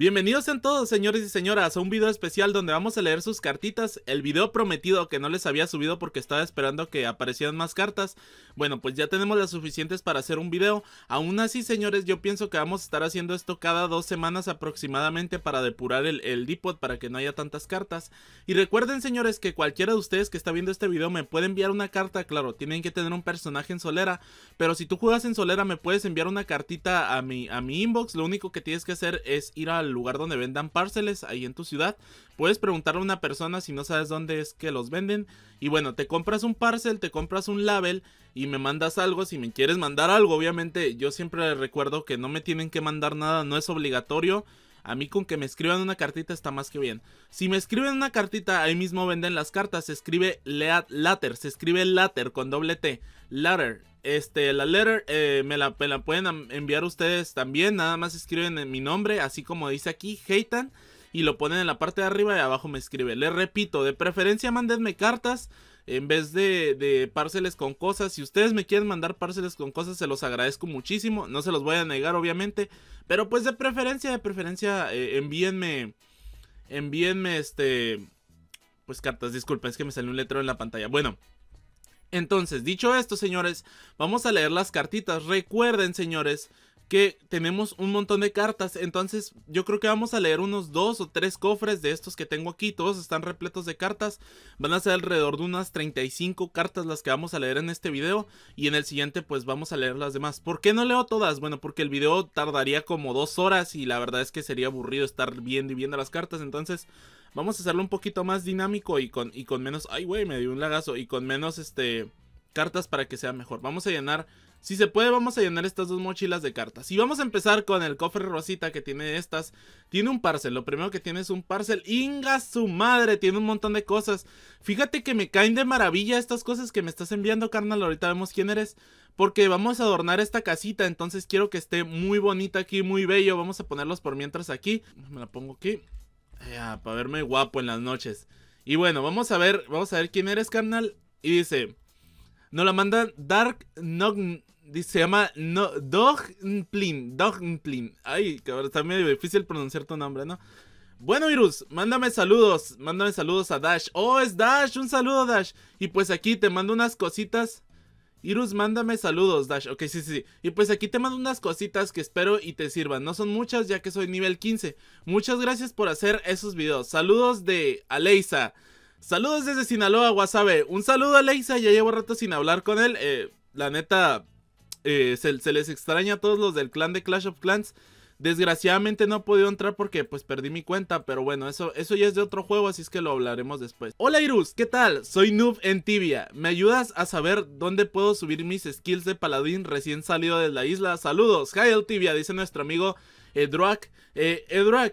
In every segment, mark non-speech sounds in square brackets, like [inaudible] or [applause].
Bienvenidos en todos señores y señoras a un video especial donde vamos a leer sus cartitas, el video prometido que no les había subido porque estaba esperando que aparecieran más cartas, bueno pues ya tenemos las suficientes para hacer un video, aún así señores yo pienso que vamos a estar haciendo esto cada dos semanas aproximadamente para depurar el, el depot para que no haya tantas cartas y recuerden señores que cualquiera de ustedes que está viendo este video me puede enviar una carta, claro tienen que tener un personaje en Solera, pero si tú juegas en Solera me puedes enviar una cartita a mi, a mi inbox, lo único que tienes que hacer es ir al lugar donde vendan parceles ahí en tu ciudad. Puedes preguntarle a una persona si no sabes dónde es que los venden. Y bueno, te compras un parcel, te compras un label y me mandas algo. Si me quieres mandar algo, obviamente yo siempre les recuerdo que no me tienen que mandar nada, no es obligatorio. A mí con que me escriban una cartita está más que bien. Si me escriben una cartita, ahí mismo venden las cartas. Se escribe lead, Latter, se escribe letter con doble T. letter este, la letter eh, me, la, pueden enviar ustedes también. Nada más escriben en mi nombre, así como dice aquí, Heitan. Y lo ponen en la parte de arriba y abajo me escribe. Les repito, de preferencia mándenme cartas en vez de, de parceles con cosas. Si ustedes me quieren mandar parceles con cosas, se los agradezco muchísimo. No se los voy a negar, obviamente. Pero pues de preferencia, de preferencia, eh, envíenme. Envíenme este. Pues cartas, disculpen, es que me salió un letrero en la pantalla. Bueno, entonces, dicho esto, señores, vamos a leer las cartitas. Recuerden, señores, que tenemos un montón de cartas. Entonces, yo creo que vamos a leer unos dos o tres cofres de estos que tengo aquí. Todos están repletos de cartas. Van a ser alrededor de unas 35 cartas las que vamos a leer en este video. Y en el siguiente, pues vamos a leer las demás. ¿Por qué no leo todas? Bueno, porque el video tardaría como dos horas. Y la verdad es que sería aburrido estar viendo y viendo las cartas. Entonces, vamos a hacerlo un poquito más dinámico y con, y con menos, ay güey, me dio un lagazo, y con menos este cartas para que sea mejor. Vamos a llenar, si se puede, vamos a llenar estas dos mochilas de cartas. Y vamos a empezar con el cofre rosita que tiene estas. Tiene un parcel, lo primero que tiene es un parcel. Inga su madre, tiene un montón de cosas. Fíjate que me caen de maravilla estas cosas que me estás enviando, carnal. Ahorita vemos quién eres. Porque vamos a adornar esta casita, entonces quiero que esté muy bonita aquí, muy bello. Vamos a ponerlos por mientras aquí. Me la pongo aquí. Ya, para verme guapo en las noches. Y bueno, vamos a ver, vamos a ver quién eres, carnal. Y dice, no la manda Dark Nog... Se llama no, dog plin Ay, cabrón, está medio difícil pronunciar tu nombre, ¿no? Bueno, Virus, mándame saludos. Mándame saludos a Dash. Oh, es Dash. Un saludo, Dash. Y pues aquí te mando unas cositas. Irus, mándame saludos, Dash. Ok, sí, sí, sí. Y pues aquí te mando unas cositas que espero y te sirvan. No son muchas ya que soy nivel 15. Muchas gracias por hacer esos videos. Saludos de Aleisa. Saludos desde Sinaloa, Wasabe. Un saludo a Aleisa. Ya llevo rato sin hablar con él. Eh, la neta, eh, se les extraña a todos los del clan de Clash of Clans. Desgraciadamente no he podido entrar porque pues perdí mi cuenta, pero bueno, eso, eso ya es de otro juego, así es que lo hablaremos después. Hola Irus, ¿qué tal? Soy noob en Tibia. ¿Me ayudas a saber dónde puedo subir mis skills de paladín recién salido de la isla? Saludos, el Tibia, dice nuestro amigo Edruak. Eh,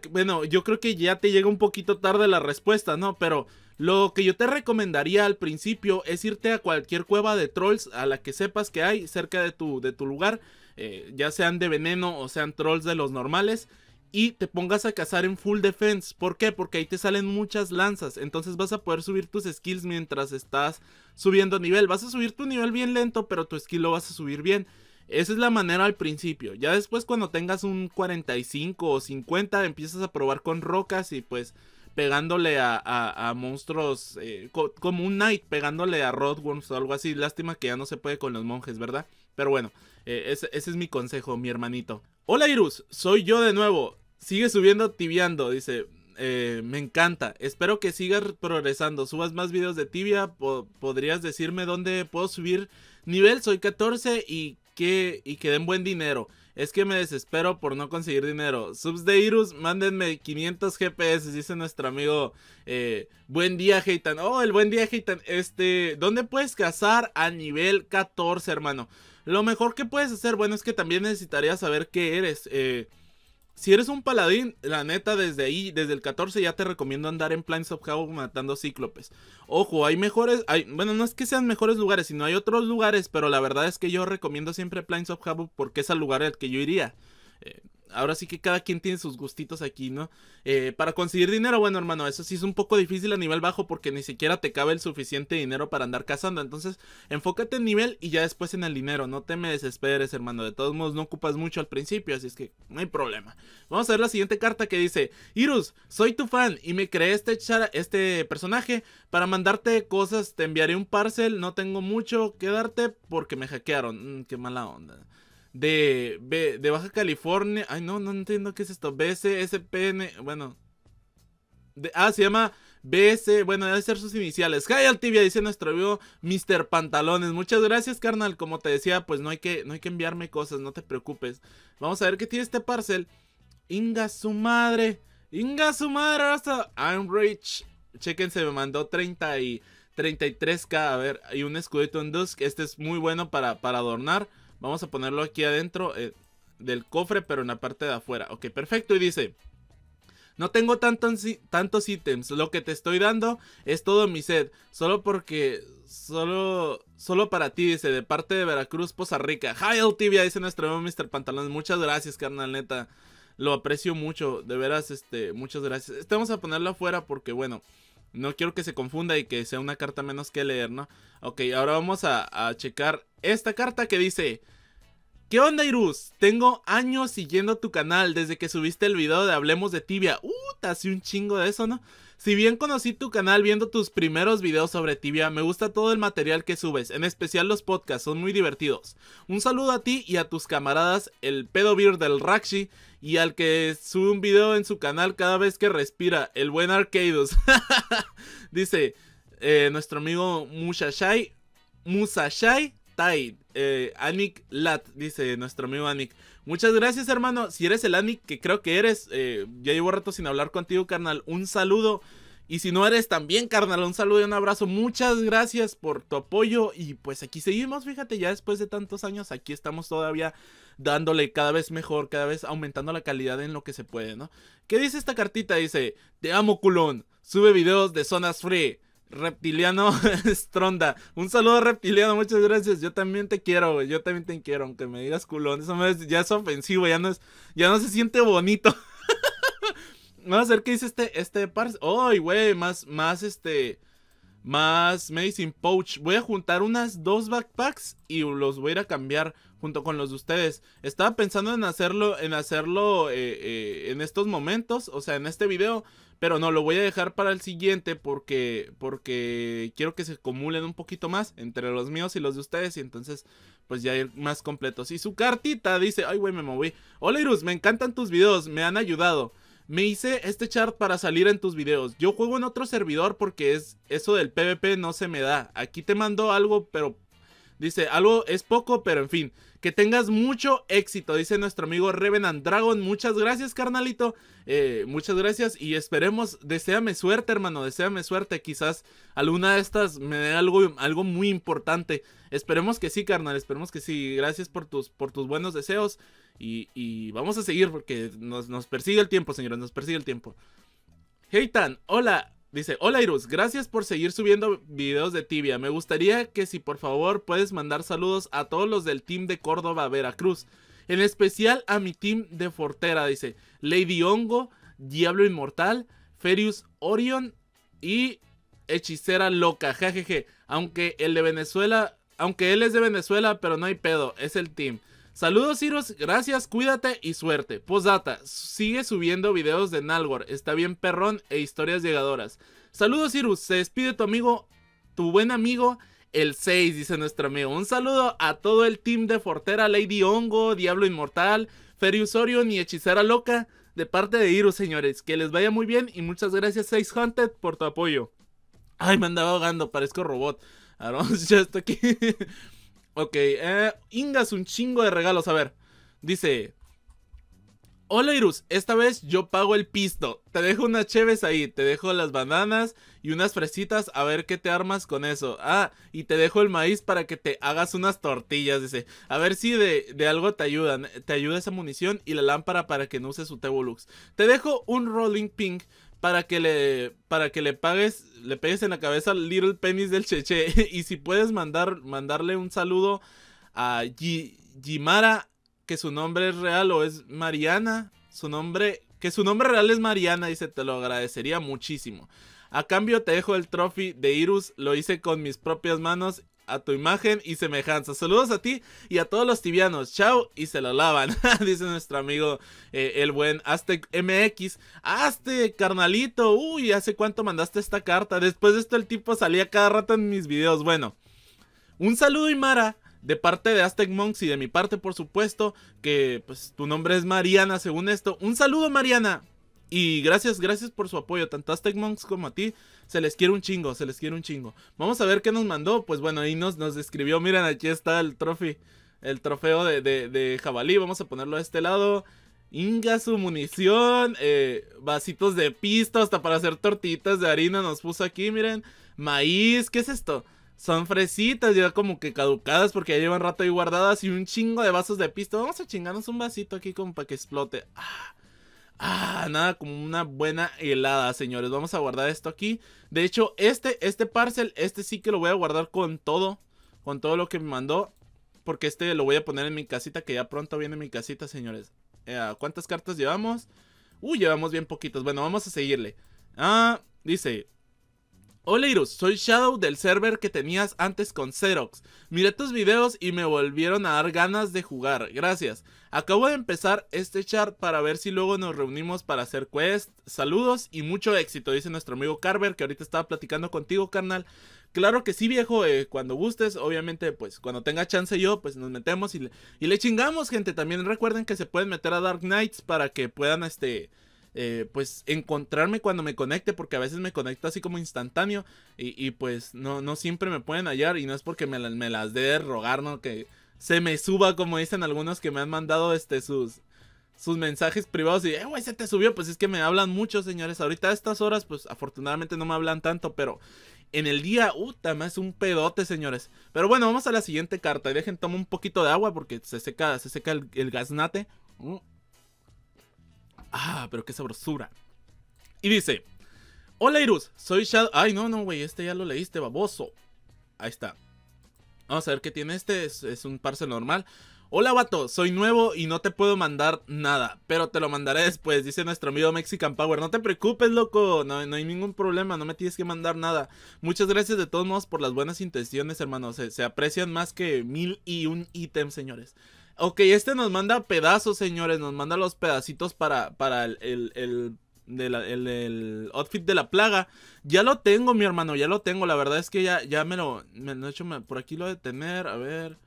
bueno, yo creo que ya te llega un poquito tarde la respuesta, ¿no? Pero lo que yo te recomendaría al principio es irte a cualquier cueva de trolls a la que sepas que hay cerca de tu, de tu lugar eh, ya sean de veneno o sean trolls de los normales, y te pongas a cazar en full defense. ¿Por qué? Porque ahí te salen muchas lanzas. Entonces vas a poder subir tus skills mientras estás subiendo nivel. Vas a subir tu nivel bien lento, pero tu skill lo vas a subir bien. Esa es la manera al principio. Ya después cuando tengas un 45 o 50 empiezas a probar con rocas y pues pegándole a, monstruos eh, como un knight pegándole a rodworms o algo así. Lástima que ya no se puede con los monjes, ¿verdad? Pero bueno, eh, ese, es mi consejo, mi hermanito. Hola Irus, soy yo de nuevo. Sigue subiendo tibiando, dice. Eh, me encanta. Espero que sigas progresando. Subas más videos de tibia. ¿Podrías decirme dónde puedo subir nivel? Soy 14 y que, y que den buen dinero. Es que me desespero por no conseguir dinero. Subs de Irus, mándenme 500 GPS, dice nuestro amigo. Eh, buen día, Heitan. Oh, el buen día, Heitan. Este, ¿dónde puedes cazar a nivel 14, hermano? Lo mejor que puedes hacer, bueno, es que también necesitaría saber qué eres. Eh, si eres un paladín, la neta, desde ahí, desde el 14 ya te recomiendo andar en Plains of Havoc matando cíclopes. Ojo, hay mejores, hay, bueno, no es que sean mejores lugares, sino hay otros lugares, pero la verdad es que yo recomiendo siempre Plains of Havoc porque es al lugar al que yo iría. Eh, ahora sí que cada quien tiene sus gustitos aquí, ¿no? Eh, para conseguir dinero, bueno, hermano, eso sí es un poco difícil a nivel bajo porque ni siquiera te cabe el suficiente dinero para andar cazando. Entonces, enfócate en nivel y ya después en el dinero. No te me desesperes, hermano. De todos modos, no ocupas mucho al principio, así es que no hay problema. Vamos a ver la siguiente carta que dice: Irus, soy tu fan y me creé este, este personaje para mandarte cosas. Te enviaré un parcel, no tengo mucho que darte porque me hackearon. Mm, qué mala onda de, Baja California. Ay, no, no entiendo qué es esto. SPN, Bueno. ah, se llama BS. Bueno, debe ser sus iniciales. Hi TV, dice nuestro amigo Mr. Pantalones. Muchas gracias, carnal. Como te decía, pues no hay que, no hay que enviarme cosas, no te preocupes. Vamos a ver qué tiene este parcel. Inga su madre. Inga su madre. Hasta I'm rich. Chequense, me mandó 30 y 33k. A ver, y un escudito en Dusk. Este es muy bueno para, para adornar. Vamos a ponerlo aquí adentro eh, del cofre, pero en la parte de afuera. Ok, perfecto. Y dice, no tengo tantos, tantos ítems. Lo que te estoy dando es todo mi set. Solo porque... Solo, solo para ti, dice, de parte de Veracruz, Poza Rica. Hi, Tibia, dice nuestro amigo Mr. Pantalones. Muchas gracias, carnal, neta. Lo aprecio mucho, de veras, este, muchas gracias. Estamos vamos a ponerlo afuera porque, bueno, no quiero que se confunda y que sea una carta menos que leer, ¿no? Ok, ahora vamos a, checar esta carta que dice... ¿Qué onda, Irus? Tengo años siguiendo tu canal desde que subiste el video de Hablemos de Tibia. Uh, hace un chingo de eso, ¿no? Si bien conocí tu canal viendo tus primeros videos sobre tibia, me gusta todo el material que subes, en especial los podcasts, son muy divertidos. Un saludo a ti y a tus camaradas, el pedo beer del Rakshi y al que sube un video en su canal cada vez que respira, el buen Arcados. [laughs] Dice eh, nuestro amigo Musashai. Musashai Tai. Eh, Anik Lat, dice nuestro amigo Anik Muchas gracias, hermano. Si eres el Anik, que creo que eres, eh, ya llevo rato sin hablar contigo, carnal. Un saludo. Y si no eres también, carnal, un saludo y un abrazo. Muchas gracias por tu apoyo. Y pues aquí seguimos, fíjate, ya después de tantos años, aquí estamos todavía dándole cada vez mejor, cada vez aumentando la calidad en lo que se puede, ¿no? ¿Qué dice esta cartita? Dice, te amo, culón. Sube videos de zonas free. Reptiliano [laughs] Stronda. Un saludo reptiliano, muchas gracias. Yo también te quiero, güey. Yo también te quiero, aunque me digas culón. Eso ya es ofensivo, ya no es, ya no se siente bonito. [laughs] Vamos a ver qué dice este, este par. ¡Ay, güey! Más, más este. Más Medicine Pouch. Voy a juntar unas dos backpacks y los voy a ir a cambiar junto con los de ustedes. Estaba pensando en hacerlo, en hacerlo eh, eh, en estos momentos, o sea, en este video, pero no, lo voy a dejar para el siguiente porque, porque quiero que se acumulen un poquito más entre los míos y los de ustedes y entonces pues ya ir más completos. Y su cartita dice, ay güey, me moví. Hola Irus, me encantan tus videos, me han ayudado. Me hice este chart para salir en tus videos. Yo juego en otro servidor porque es eso del PvP no se me da. Aquí te mando algo, pero Dice, algo es poco, pero en fin. Que tengas mucho éxito, dice nuestro amigo Revenant Dragon. Muchas gracias, carnalito. Eh, muchas gracias y esperemos, deseame suerte, hermano, Deseame suerte. Quizás alguna de estas me dé algo, algo muy importante. Esperemos que sí, carnal, esperemos que sí. Gracias por tus, por tus buenos deseos y, vamos a seguir porque nos, nos persigue el tiempo, señores, nos persigue el tiempo. Heitan, hola, Dice, hola Irus, gracias por seguir subiendo videos de tibia. Me gustaría que si por favor puedes mandar saludos a todos los del team de Córdoba, Veracruz. En especial a mi team de Fortera, dice Lady Hongo, Diablo Inmortal, Ferius Orion y Hechicera Loca, jejeje. Aunque el de Venezuela, aunque él es de Venezuela, pero no hay pedo, es el team. Saludos, Iros, Gracias, cuídate y suerte. Postdata, sigue subiendo videos de Nalgor. Está bien perrón e historias llegadoras. Saludos, Iros, Se despide tu amigo, tu buen amigo, el 6, dice nuestro amigo. Un saludo a todo el team de Fortera, Lady Hongo, Diablo Inmortal, Orion y Hechicera Loca. De parte de Irus, señores. Que les vaya muy bien y muchas gracias, 6 Hunted, por tu apoyo. Ay, me andaba ahogando, parezco robot. Ahora vamos [laughs] a esto aquí. Ok, eh, Ingas un chingo de regalos. A ver, dice. Hola Irus, esta vez yo pago el pisto. Te dejo unas cheves ahí, te dejo las bananas y unas fresitas a ver qué te armas con eso. Ah, y te dejo el maíz para que te hagas unas tortillas, dice. A ver si de, de algo te ayudan. Te ayuda esa munición y la lámpara para que no uses su Tebulux Te dejo un rolling pink para que le para que le pagues le pegues en la cabeza al Little Penis del Cheche [laughs] y si puedes mandar mandarle un saludo a Jimara. que su nombre es real o es Mariana su nombre que su nombre real es Mariana dice te lo agradecería muchísimo a cambio te dejo el trophy de Irus lo hice con mis propias manos a tu imagen y semejanza. Saludos a ti y a todos los tibianos. Chao y se lo lavan. [laughs] Dice nuestro amigo eh, el buen Aztec MX. Aztec carnalito. Uy, ¿hace cuánto mandaste esta carta? Después de esto el tipo salía cada rato en mis videos. Bueno, un saludo Imara. De parte de Aztec Monks y de mi parte, por supuesto, que pues tu nombre es Mariana, según esto. Un saludo, Mariana. Y gracias, gracias por su apoyo, tanto a Monks como a ti. Se les quiere un chingo, se les quiere un chingo. Vamos a ver qué nos mandó. Pues bueno, ahí nos, nos escribió, miren, aquí está el trofeo, el trofeo de, jabalí. Vamos a ponerlo a este lado. Inga su munición, eh, vasitos de pisto hasta para hacer tortitas de harina nos puso aquí, miren. Maíz, ¿qué es esto? Son fresitas ya como que caducadas porque ya llevan rato ahí guardadas y un chingo de vasos de pisto Vamos a chingarnos un vasito aquí como para que explote. Ah. Ah, nada, como una buena helada, señores. Vamos a guardar esto aquí. De hecho, este, este parcel, este sí que lo voy a guardar con todo. Con todo lo que me mandó. Porque este lo voy a poner en mi casita, que ya pronto viene mi casita, señores. Eh, ¿Cuántas cartas llevamos? Uh, llevamos bien poquitos. Bueno, vamos a seguirle. Ah, dice... Hola Irus, soy Shadow del server que tenías antes con Xerox. Miré tus videos y me volvieron a dar ganas de jugar. Gracias. Acabo de empezar este chat para ver si luego nos reunimos para hacer quest. Saludos y mucho éxito, dice nuestro amigo Carver, que ahorita estaba platicando contigo, carnal. Claro que sí, viejo, eh, cuando gustes, obviamente, pues cuando tenga chance yo, pues nos metemos y le, y le chingamos, gente. También recuerden que se pueden meter a Dark Knights para que puedan, este, eh, pues encontrarme cuando me conecte, porque a veces me conecto así como instantáneo y, pues no, no siempre me pueden hallar y no es porque me, las dé rogar, ¿no? Que se me suba, como dicen algunos que me han mandado este sus sus mensajes privados y, eh, güey, se te subió. Pues es que me hablan mucho, señores. Ahorita a estas horas, pues afortunadamente no me hablan tanto, pero en el día, uh, también es un pedote, señores. Pero bueno, vamos a la siguiente carta. Y dejen, tomo un poquito de agua porque se seca, se seca el, gasnate. gaznate. Mm. Ah, pero qué sabrosura. Y dice, hola Irus, soy Shadow... Ay, no, no, güey, este ya lo leíste, baboso. Ahí está. Vamos a ver qué tiene este. Es, un parse normal. Hola, vato. Soy nuevo y no te puedo mandar nada. Pero te lo mandaré después, dice nuestro amigo Mexican Power. No te preocupes, loco. No, no hay ningún problema. No me tienes que mandar nada. Muchas gracias de todos modos por las buenas intenciones, hermanos Se, aprecian más que mil y un ítems, señores. Ok, este nos manda pedazos, señores. Nos manda los pedacitos para, para el el outfit de la plaga. Ya lo tengo, mi hermano, ya lo tengo. La verdad es que ya, ya me lo... Me hecho, por aquí lo de tener, a ver...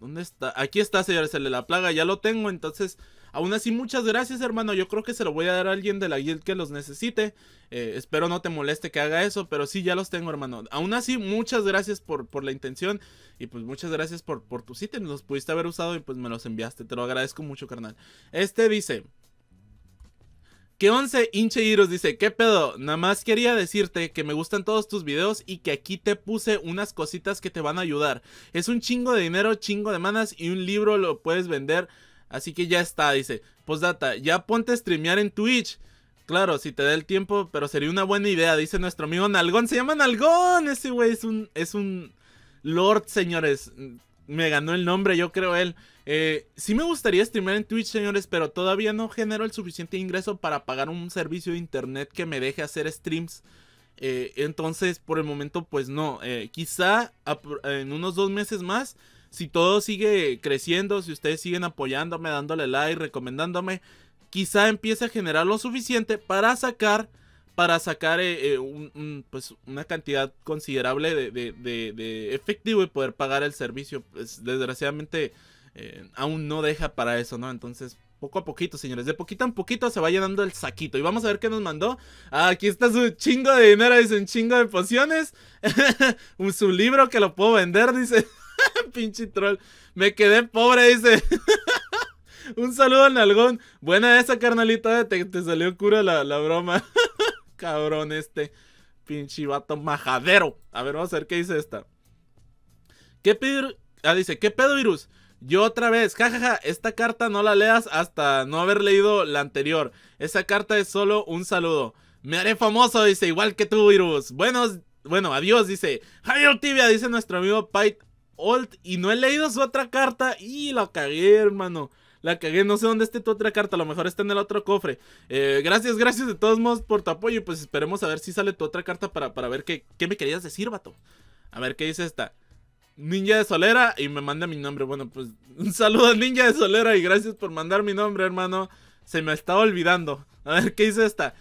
¿Dónde está? Aquí está, señores, el de la plaga, ya lo tengo, entonces... Aún así, muchas gracias, hermano. Yo creo que se lo voy a dar a alguien de la guild que los necesite. Eh, espero no te moleste que haga eso, pero sí, ya los tengo, hermano. Aún así, muchas gracias por, por la intención. Y pues muchas gracias por, por tus ítems. Los pudiste haber usado y pues me los enviaste. Te lo agradezco mucho, carnal. Este dice... Que 11 hinche dice, ¿qué pedo? Nada más quería decirte que me gustan todos tus videos y que aquí te puse unas cositas que te van a ayudar. Es un chingo de dinero, chingo de manas y un libro lo puedes vender. Así que ya está, dice. Postdata, ya ponte a streamear en Twitch. Claro, si te da el tiempo, pero sería una buena idea, dice nuestro amigo Nalgón. Se llama Nalgón. Ese güey es un, es un lord, señores me ganó el nombre, yo creo él. Eh, sí me gustaría streamear en Twitch, señores, pero todavía no genero el suficiente ingreso para pagar un servicio de internet que me deje hacer streams. Eh, entonces, por el momento, pues no. Eh, quizá en unos dos meses más, si todo sigue creciendo, si ustedes siguen apoyándome, dándole like, recomendándome, quizá empiece a generar lo suficiente para sacar para sacar eh, eh, pues una cantidad considerable de, efectivo y poder pagar el servicio. Pues, desgraciadamente eh, aún no deja para eso, ¿no? Entonces, poco a poquito, señores. De poquito en poquito se va llenando el saquito. Y vamos a ver qué nos mandó. Ah, aquí está su chingo de dinero, dice un chingo de pociones. [laughs] su libro que lo puedo vender, dice. [laughs] Pinche troll. Me quedé pobre, dice. [laughs] un saludo al nalgón. Buena esa, carnalita. Te, te salió cura la, la broma cabrón este. Pinche vato majadero. A ver, vamos a ver qué dice esta. ¿Qué pedo? Ah, dice, ¿qué pedo virus? Yo otra vez, jajaja, esta carta no la leas hasta no haber leído la anterior. Esa carta es solo un saludo. Me haré famoso, dice, igual que tú, virus. bueno bueno, adiós, dice. Javier Tibia, dice nuestro amigo Pite Old. Y no he leído su otra carta. Y la cagué, hermano. La cagué, no sé dónde esté tu otra carta, a lo mejor está en el otro cofre. Eh, gracias, gracias de todos modos por tu apoyo. Y pues esperemos a ver si sale tu otra carta para, para ver qué, qué me querías decir, vato. A ver qué dice esta. Ninja de Solera y me manda mi nombre. Bueno, pues [laughs] un saludo a Ninja de Solera y gracias por mandar mi nombre, hermano. Se me estaba olvidando. A ver qué dice esta.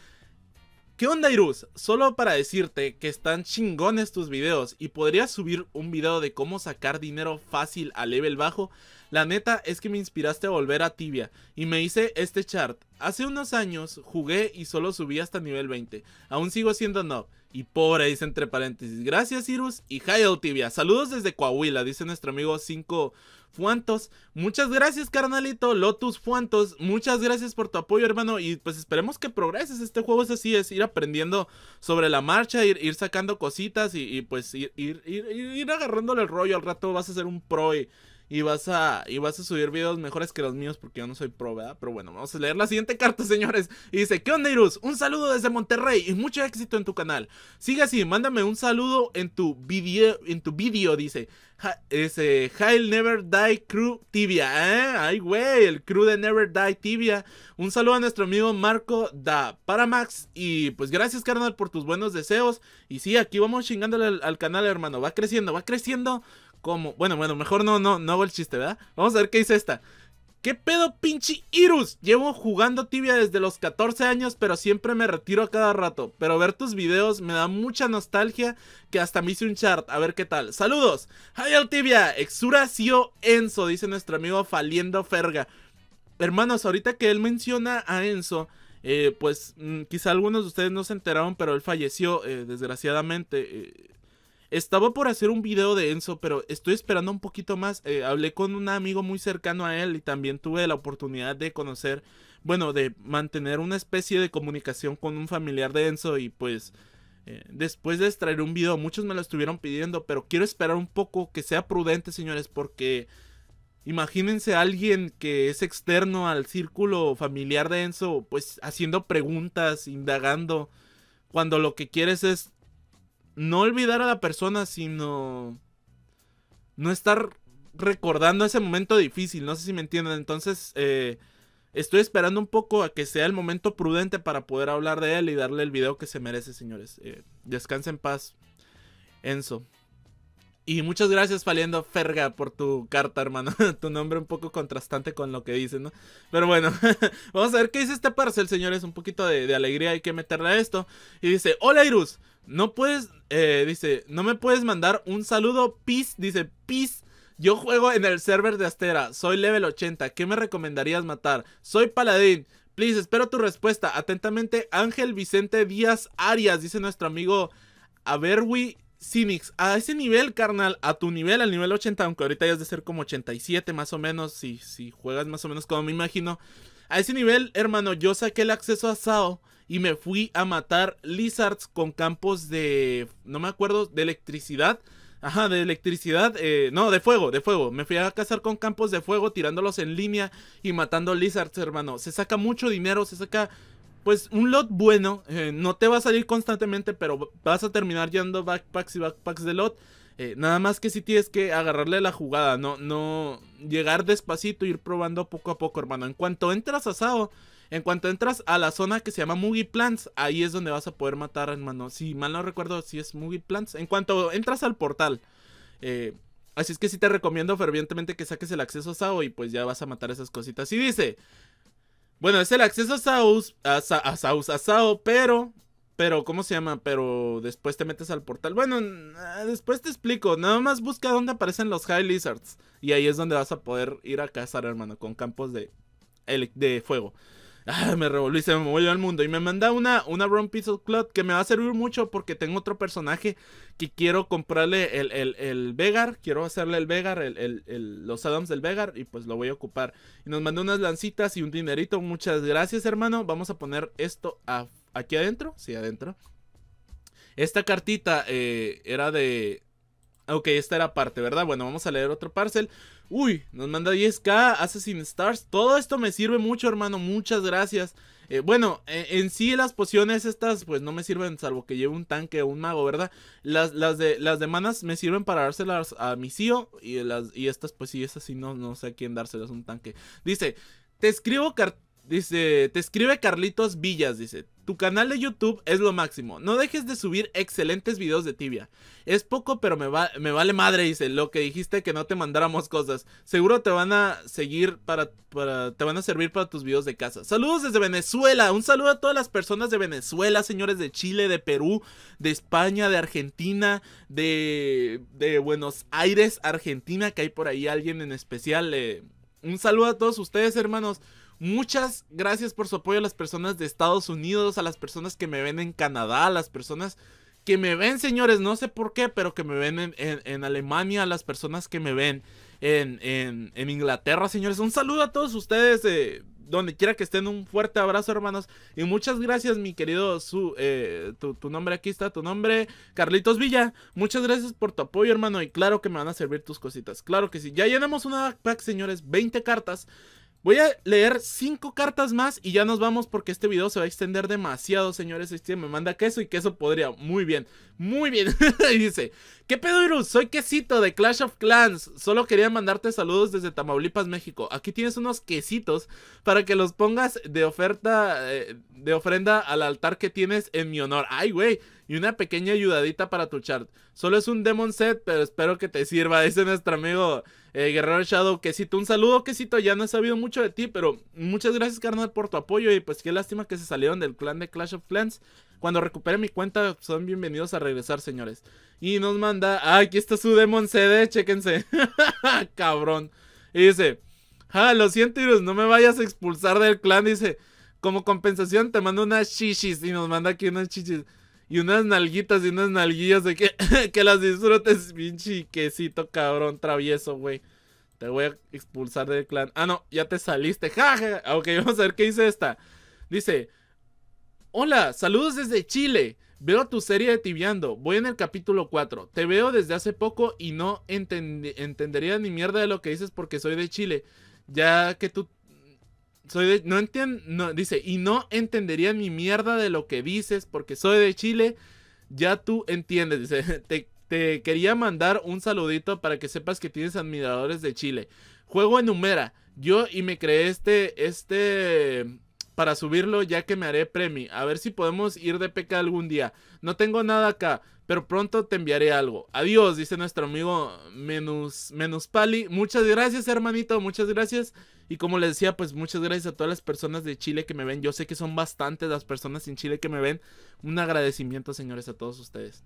¿Qué onda Irus? Solo para decirte que están chingones tus videos y podrías subir un video de cómo sacar dinero fácil a level bajo. La neta es que me inspiraste a volver a Tibia y me hice este chart. Hace unos años jugué y solo subí hasta nivel 20. Aún sigo siendo no. Y pobre, dice entre paréntesis. Gracias Irus y Hail Tibia. Saludos desde Coahuila, dice nuestro amigo 5... Cinco... Fuantos. Muchas gracias, carnalito. Lotus Fuantos, muchas gracias por tu apoyo, hermano. Y pues esperemos que progreses. Este juego es así, es ir aprendiendo sobre la marcha, ir, ir sacando cositas y, pues ir, ir, ir, agarrándole el rollo. Al rato vas a ser un pro y y vas a y vas a subir videos mejores que los míos porque yo no soy pro, ¿verdad? Pero bueno, vamos a leer la siguiente carta, [laughs] señores. Y dice, ¿qué onda, Irus? Un saludo desde Monterrey y mucho éxito en tu canal. Sigue así, mándame un saludo en tu video, en tu video, dice. Hail Never Die Crew Tibia, ¿eh? Ay, güey, el crew de Never Die Tibia. Un saludo a nuestro amigo Marco da Paramax. Y pues gracias, carnal, por tus buenos deseos. Y sí, aquí vamos chingándole al canal, hermano. Va creciendo, va creciendo. ¿Cómo? Bueno, bueno, mejor no, no, no hago el chiste, ¿verdad? Vamos a ver qué dice esta. ¿Qué pedo, pinche Irus? Llevo jugando tibia desde los 14 años, pero siempre me retiro a cada rato. Pero ver tus videos me da mucha nostalgia que hasta me hice un chart. A ver qué tal. Saludos. el Tibia, Exuracio Enzo, dice nuestro amigo Faliendo Ferga. Hermanos, ahorita que él menciona a Enzo, eh, pues mm, quizá algunos de ustedes no se enteraron, pero él falleció, eh, desgraciadamente. Eh, estaba por hacer un video de Enzo, pero estoy esperando un poquito más. Eh, hablé con un amigo muy cercano a él y también tuve la oportunidad de conocer, bueno, de mantener una especie de comunicación con un familiar de Enzo y pues eh, después de extraer un video, muchos me lo estuvieron pidiendo, pero quiero esperar un poco que sea prudente, señores, porque imagínense a alguien que es externo al círculo familiar de Enzo, pues haciendo preguntas, indagando, cuando lo que quieres es no olvidar a la persona, sino no estar recordando ese momento difícil, no sé si me entienden, entonces eh, estoy esperando un poco a que sea el momento prudente para poder hablar de él y darle el video que se merece, señores. Eh, descansa en paz, Enzo. Y muchas gracias, Faliendo Ferga, por tu carta, hermano. [laughs] tu nombre un poco contrastante con lo que dice, ¿no? Pero bueno, [laughs] vamos a ver qué dice este parcel, señores. Un poquito de, alegría hay que meterle a esto. Y dice, hola, Irus. No puedes, eh, dice, no me puedes mandar un saludo, peace, dice, peace. Yo juego en el server de Astera, soy level 80, ¿qué me recomendarías matar? Soy paladín, please, espero tu respuesta. Atentamente, Ángel Vicente Díaz Arias, dice nuestro amigo Averwi Cimix, a ese nivel, carnal, a tu nivel, al nivel 80, aunque ahorita ya has de ser como 87 más o menos, si, si juegas más o menos como me imagino. A ese nivel, hermano, yo saqué el acceso a SAO y me fui a matar lizards con campos de... no me acuerdo, de electricidad. Ajá, de electricidad, eh, no, de fuego, de fuego. Me fui a cazar con campos de fuego, tirándolos en línea y matando lizards, hermano. Se saca mucho dinero, se saca pues un lot bueno, eh, no te va a salir constantemente, pero vas a terminar yendo backpacks y backpacks de lot. Eh, nada más que si tienes que agarrarle la jugada, no, no llegar despacito, ir probando poco a poco, hermano. En cuanto entras a Sao, en cuanto entras a la zona que se llama Mugi Plants, ahí es donde vas a poder matar, hermano. Si mal no recuerdo, si es Mugi Plants. En cuanto entras al portal, eh, Así es que sí te recomiendo fervientemente que saques el acceso a Sao y pues ya vas a matar esas cositas. Y dice, bueno, es el acceso a Saus, a, a Sao, pero, pero, ¿cómo se llama? Pero después te metes al portal. Bueno, ah, después te explico. Nada más busca dónde aparecen los High Lizards. Y ahí es donde vas a poder ir a cazar, hermano, con campos de, de fuego. Ah, me revolví, se me el mundo. Y me manda una, una Brown of Club. que me va a servir mucho porque tengo otro personaje que quiero comprarle el, el, el Vegar. Quiero hacerle el Vegar, el, el, los Adams del Vegar y pues lo voy a ocupar. Y nos mandó unas lancitas y un dinerito. Muchas gracias, hermano. Vamos a poner esto aquí adentro. Sí, adentro. Esta cartita eh, era de, Ok, esta era parte, ¿verdad? Bueno, vamos a leer otro parcel. Uy, nos manda 10k, Assassin Stars. Todo esto me sirve mucho, hermano. Muchas gracias. Eh, bueno, e, en sí las pociones estas pues no me sirven salvo que lleve un tanque o un mago, ¿verdad? Las, de, las manas me sirven para dárselas a mi tío e y, las, y estas pues sí, esas sí no, no sé a quién dárselas un tanque. Dice, te escribo Dice, te escribe Carlitos Villas, dice. Tu canal de YouTube es lo máximo. No dejes de subir excelentes videos de tibia. Es poco, pero me, va me vale madre, dice. Lo que dijiste que no te mandáramos cosas. Seguro te van a seguir para, Te van a servir para tus videos de casa. Saludos desde Venezuela. Un saludo a todas las personas de Venezuela, señores de Chile, de Perú, de España, de Argentina, de, de Buenos Aires, Argentina. Que hay por ahí alguien en especial. Eh. Un saludo a todos ustedes, hermanos. Muchas gracias por su apoyo a las personas de Estados Unidos, a las personas que me ven en Canadá, a las personas que me ven, señores, no sé por qué, pero que me ven en, Alemania, a las personas que me ven en, Inglaterra, señores. Un saludo a todos ustedes, eh, donde quiera que estén, un fuerte abrazo, hermanos. Y muchas gracias, mi querido, su, eh, tu, nombre, aquí está tu nombre, Carlitos Villa. Muchas gracias por tu apoyo, hermano. Y claro que me van a servir tus cositas, claro que sí. Ya llenamos una pack, señores, 20 cartas. Voy a leer cinco cartas más y ya nos vamos porque este video se va a extender demasiado, señores. Este me manda queso y queso podría. Muy bien, muy bien. [laughs] dice, ¿qué pedo, Irus? Soy quesito de Clash of Clans. Solo quería mandarte saludos desde Tamaulipas, México. Aquí tienes unos quesitos para que los pongas de oferta, eh, de ofrenda al altar que tienes en mi honor. Ay, güey y una pequeña ayudadita para tu chart. Solo es un demon set, pero espero que te sirva. [laughs] Dice nuestro amigo eh, Guerrero Shadow Quesito. Un saludo, Quesito. Ya no he sabido mucho de ti, pero muchas gracias, carnal, por tu apoyo. Y pues qué lástima que se salieron del clan de Clash of Clans. Cuando recupere mi cuenta, son bienvenidos a regresar, señores. Y nos manda. Ah, aquí está su Demon CD, chéquense. [laughs] Cabrón. Y dice: Ah, lo siento, Iris, no me vayas a expulsar del clan. Dice: Como compensación, te mando unas chichis. Y nos manda aquí unas chichis y unas nalguitas y unas nalguillas de que, [coughs] que las disfrutes, pinche quesito cabrón travieso, güey. Te voy a expulsar del clan. Ah, no, ya te saliste. Jaja. [laughs] Ah, ok, [laughs] vamos a ver qué dice esta. Dice, hola, saludos desde Chile. Veo tu serie de Tibiando, voy en el capítulo 4. Te veo desde hace poco y no entendería ni mierda de lo que dices porque soy de Chile. Ya que tú soy no entiendo, no, dice, y no entendería mi mierda de lo que dices porque soy de Chile, ya tú entiendes, dice, [laughs] te, quería mandar un saludito para que sepas que tienes admiradores de Chile. Juego en Humera yo y me creé este, este, para subirlo ya que me haré premi, a ver si podemos ir de PK algún día. No tengo nada acá, pero pronto te enviaré algo. Adiós, dice nuestro amigo Menus, Pali. Muchas gracias, hermanito, muchas gracias. Y como les decía, pues muchas gracias a todas las personas de Chile que me ven. Yo sé que son bastantes las personas en Chile que me ven. Un agradecimiento, señores, a todos ustedes.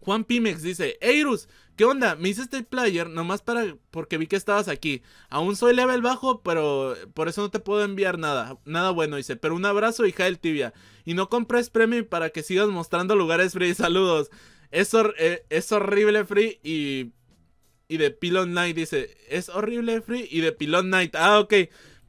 Juan Pimex dice, Eirus, ¿qué onda? Me hice este player nomás para porque vi que estabas aquí. Aún soy level bajo, pero por eso no te puedo enviar nada. Nada bueno, dice. Pero un abrazo, hija del tibia. Y no compres premium para que sigas mostrando lugares free. [laughs] Saludos. Es, eh, es horrible free y... Y de Pilot night, dice, es horrible free y de Pilot night. Ah, ok.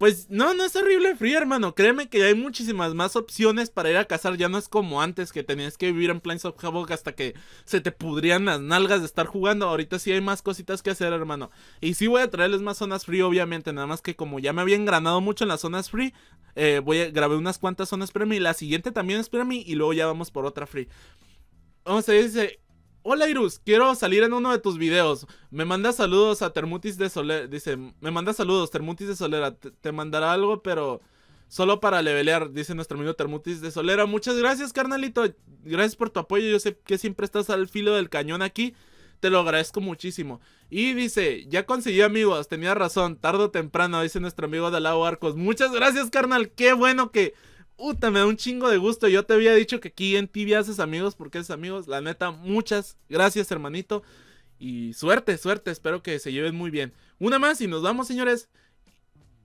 Pues no, no es horrible Free, hermano. Créeme que hay muchísimas más opciones para ir a cazar. Ya no es como antes que tenías que vivir en Plains of Havoc hasta que se te pudrían las nalgas de estar jugando. Ahorita sí hay más cositas que hacer, hermano. Y sí voy a traerles más zonas free, obviamente. Nada más que como ya me había engranado mucho en las zonas free, eh, voy a grabé unas cuantas zonas premium. La siguiente también es premium y luego ya vamos por otra free. Vamos a dice, Hola Irus, quiero salir en uno de tus videos. Me manda saludos a Termutis de Solera. Dice, me manda saludos, Termutis de Solera. Te, mandará algo, pero solo para levelear, dice nuestro amigo Termutis de Solera. Muchas gracias, carnalito. Gracias por tu apoyo. Yo sé que siempre estás al filo del cañón aquí. Te lo agradezco muchísimo. Y dice, ya conseguí amigos, tenía razón, tarde o temprano, dice nuestro amigo Alao Arcos. Muchas gracias, carnal. Qué bueno que Puta, me da un chingo de gusto. Yo te había dicho que aquí en TV haces amigos porque haces amigos. La neta, muchas gracias, hermanito. Y suerte, suerte. Espero que se lleven muy bien. Una más y nos vamos, señores.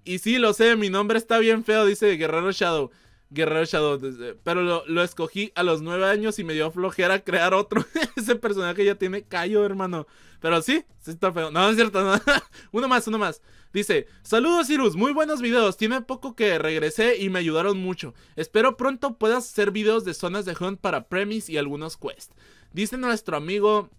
Y sí, lo sé, mi nombre está bien feo, dice Guerrero Shadow. Guerrero Shadow. Pero lo, escogí a los nueve años y me dio flojera crear otro. [laughs] Ese personaje ya tiene callo, hermano. Pero sí, sí está feo. No, no es cierto. [laughs] uno más, uno más. Dice, saludos Cirus, muy buenos videos. Tiene poco que regresé y me ayudaron mucho. Espero pronto puedas hacer videos de zonas de hunt para premis y algunos quests. Dice nuestro amigo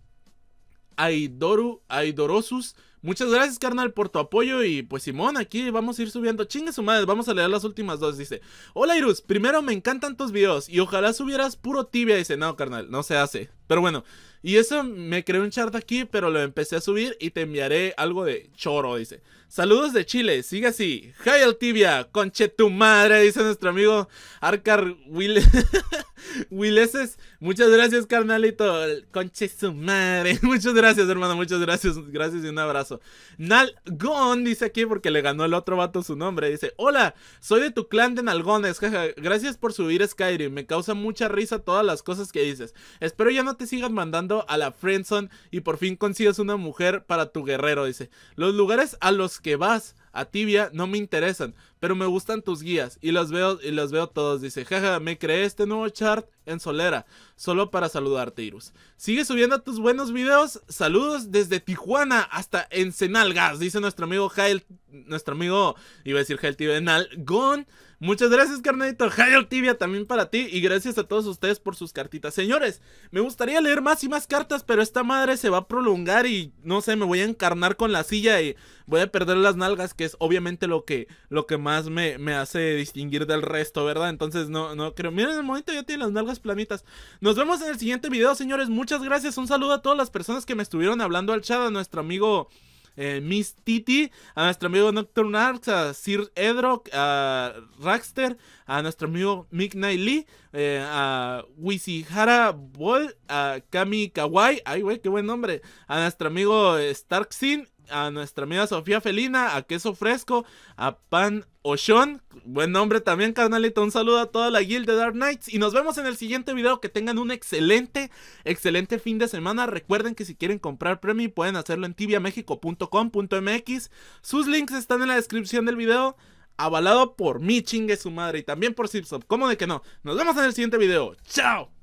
Aidoru, Aidorosus. Muchas gracias, carnal, por tu apoyo. Y pues, Simón, aquí vamos a ir subiendo. Chingue su madre, vamos a leer las últimas dos. Dice: Hola, Irus, primero me encantan tus videos. Y ojalá subieras puro tibia. Dice: No, carnal, no se hace. Pero bueno, y eso me creó un chart aquí, pero lo empecé a subir y te enviaré algo de choro. Dice: Saludos de Chile, sigue así. Hi el tibia, conche tu madre, dice nuestro amigo Arcar Will [laughs] Willeses. Muchas gracias, carnalito. Conche su madre. [laughs] Muchas gracias, hermano. Muchas gracias. Gracias y un abrazo. Nalgon dice aquí porque le ganó el otro vato su nombre. Dice: Hola, soy de tu clan de Nalgones. gracias por subir Skyrim. Me causa mucha risa todas las cosas que dices. Espero ya no te sigas mandando a la Friendzone y por fin consigas una mujer para tu guerrero. Dice: Los lugares a los que vas a tibia no me interesan, pero me gustan tus guías y los veo y los veo todos. Dice, jaja, me creé este nuevo chart en Solera, solo para saludarte, Irus. Sigue subiendo tus buenos videos. Saludos desde Tijuana hasta Ensenalgas, dice nuestro amigo Jael, nuestro amigo, iba a decir Jael Tibenal, Gon. Muchas gracias, carnalito. Jael Tibia también para ti. Y gracias a todos ustedes por sus cartitas. Señores, me gustaría leer más y más cartas, pero esta madre se va a prolongar y no sé, me voy a encarnar con la silla y voy a perder las nalgas, que es obviamente lo que, lo que más me, hace distinguir del resto, ¿verdad? Entonces no, no creo. Miren, el momento ya tiene las nalgas planitas. Nos vemos en el siguiente video, señores. Muchas gracias. Un saludo a todas las personas que me estuvieron hablando al chat, a nuestro amigo. Eh, Miss Titi, a nuestro amigo Nocturne arts a Sir Edrock, a Raxter, a nuestro amigo Midnight Lee, eh, a Wisihara Ball, a Kami Kawai. ay güey, qué buen nombre, a nuestro amigo eh, Starksin a nuestra amiga Sofía Felina, a Queso Fresco, a Pan Oshon. Buen nombre también, carnalito. Un saludo a toda la guild de Dark Knights. Y nos vemos en el siguiente video. Que tengan un excelente, excelente fin de semana. Recuerden que si quieren comprar premi, pueden hacerlo en tibiamexico.com.mx. Sus links están en la descripción del video. Avalado por mi chingue su madre. Y también por Sipsop. ¿Cómo de que no? Nos vemos en el siguiente video. ¡Chao!